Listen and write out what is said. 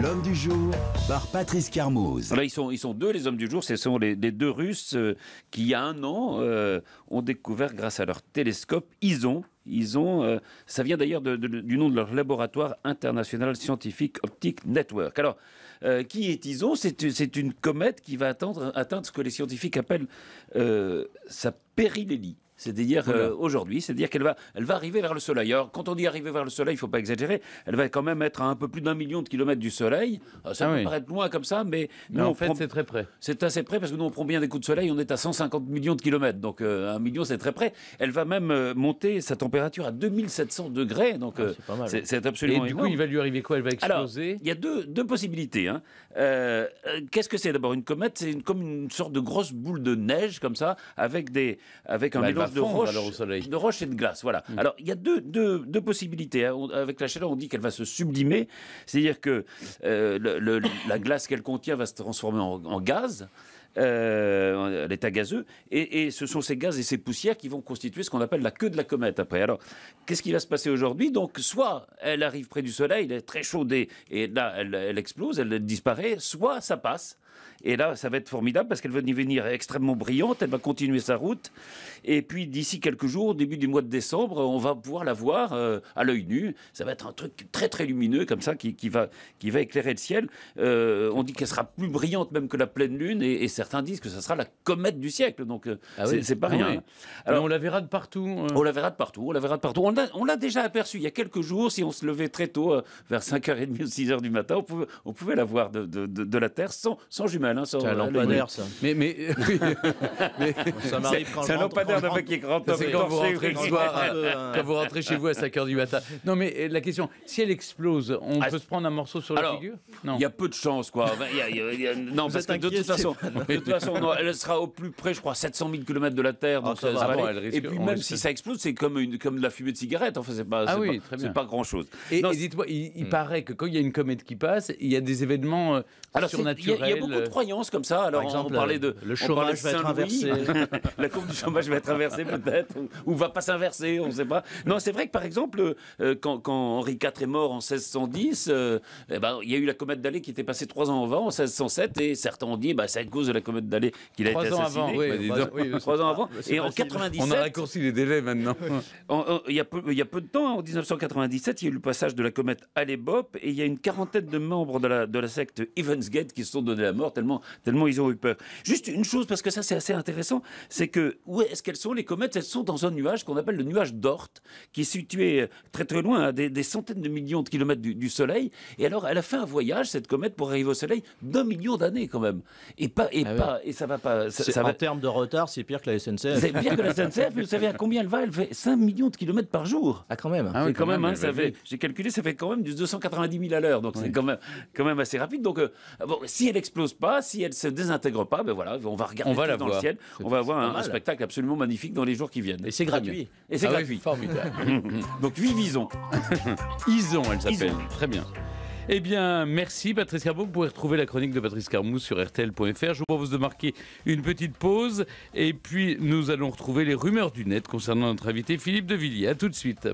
L'homme du jour par Patrice Carmoz. Là, ils sont, ils sont deux, les hommes du jour. Ce sont les, deux Russes euh, qui, il y a un an, euh, ont découvert grâce à leur télescope, ils ont, euh, ça vient d'ailleurs du nom de leur laboratoire international scientifique Optic Network. Alors, qui est ISON C'est une comète qui va atteindre, atteindre ce que les scientifiques appellent sa périlélie. C'est-à-dire euh, aujourd'hui, c'est-à-dire qu'elle va, elle va arriver vers le Soleil. quand on dit arriver vers le Soleil, il ne faut pas exagérer. Elle va quand même être à un peu plus d'un million de kilomètres du Soleil. Euh, ça ah peut paraître loin comme ça, mais, mais en fait, c'est très près. C'est assez près parce que nous, on prend bien des coups de soleil. On est à 150 millions de kilomètres, donc euh, un million, c'est très près. Elle va même monter sa température à 2700 degrés, donc ah, c'est absolument. Et du coup, il va lui arriver quoi Elle va exploser Il y a deux, deux possibilités. Hein. Qu'est-ce que c'est d'abord une comète C'est comme une sorte de grosse boule de neige comme ça, avec des, avec un bah, de roche, et de glace, voilà. Mm. Alors, il y a deux, possibilités. Hein. Avec la chaleur, on dit qu'elle va se sublimer, c'est-à-dire que euh, la glace qu'elle contient va se transformer en, en gaz. Euh, l'état gazeux, et, ce sont ces gaz et ces poussières qui vont constituer ce qu'on appelle la queue de la comète après. Alors, qu'est-ce qui va se passer aujourd'hui Donc, soit elle arrive près du Soleil, elle est très chaudée, et là, elle, explose, elle disparaît, soit ça passe, et là, ça va être formidable parce qu'elle va devenir extrêmement brillante. Elle va continuer sa route. Et puis, d'ici quelques jours, début du mois de décembre, on va pouvoir la voir euh, à l'œil nu. Ça va être un truc très, très lumineux comme ça qui, va, qui va éclairer le ciel. Euh, on dit qu'elle sera plus brillante même que la pleine lune et, et certains disent que ça sera la comète du siècle. Donc, euh, ah c'est pas ah rien. Alors, euh. on la verra de partout. On la verra de partout. On la verra de partout. On l'a déjà aperçu il y a quelques jours. Si on se levait très tôt, euh, vers 5h30 ou 6h du matin, on pouvait, la voir de, la Terre sans, sans jumelles. Hein, c'est un lampadaire, ça. Mais, mais, oui. mais ça m'arrive C'est un lampadaire d'un mec qui est grand C'est quand, vous rentrez chez vous à 5h du matin. Non, mais la question, si elle explose, on ah, peut se prendre un morceau sur la figure Il y a peu de chance, quoi. non, vous parce que de toute façon, de toute façon, elle sera au plus près, je crois, 700 000 km de la Terre. Ah, ah et puis même si ça explose, c'est comme, une, comme de la fumée de cigarette. Enfin, c'est pas, ah pas, grand-chose. Et, dites-moi, il, hmm. paraît que quand il y a une comète qui passe, il y a des événements euh, Alors, surnaturels. Il y, a beaucoup de euh, croyances comme ça. Alors, euh, on parlait de. Le chômage va être inversé. la courbe du chômage va être inversée, peut-être, ou, va pas s'inverser, on ne sait pas. Non, c'est vrai que par exemple, euh, quand, Henri IV est mort en 1610, eh ben, il y a eu la comète d'Halley qui était passée trois ans avant, en 1607, et certains ont dit bah, c'est à cause de la comète d'aller qu'il a été assassiné. Bah, bah, oui, trois ans avant. Et en 97, on a raccourci les délais maintenant. Il y, a peu, peu de temps, en 1997, il y a eu le passage de la comète hale et il y a une quarantaine de membres de la, de la secte Evansgate qui se sont donnés la mort tellement, tellement ils ont eu peur. Juste une chose, parce que ça c'est assez intéressant, c'est que où est-ce qu'elles sont les comètes Elles sont dans un nuage qu'on appelle le nuage d'Oort, qui est situé euh, très très loin, à des, centaines de millions de kilomètres du, Soleil. Et alors, elle a fait un voyage, cette comète, pour arriver au Soleil, d'un million d'années quand même. Et, pas, et, ah et ça va pas. Ça, en termes de retard, c'est pire que la SNCF. C'est pire que la SNCF. vous savez à combien elle va Elle fait 5 millions de kilomètres par jour. Ah, quand même. Ah oui, quand, même. Hein, fait, j'ai calculé, ça fait quand même du 290 000 à l'heure. Donc, c'est quand même, quand même assez rapide. Donc, euh, bon, si elle explose pas, si elle se désintègre pas, ben voilà, on va regarder on va dans le ciel. On va avoir un, spectacle absolument magnifique dans les jours qui viennent. Et c'est gratuit. Et c'est ah gratuit. formidable. Donc, vivisons. Ison, elle s'appelle. Très bien. Eh bien, merci Patrice Carmou. Vous pouvez retrouver la chronique de Patrice Carmou sur RTL.fr. Je vous propose de marquer une petite pause et puis nous allons retrouver les rumeurs du net concernant notre invité Philippe de Villiers. A tout de suite.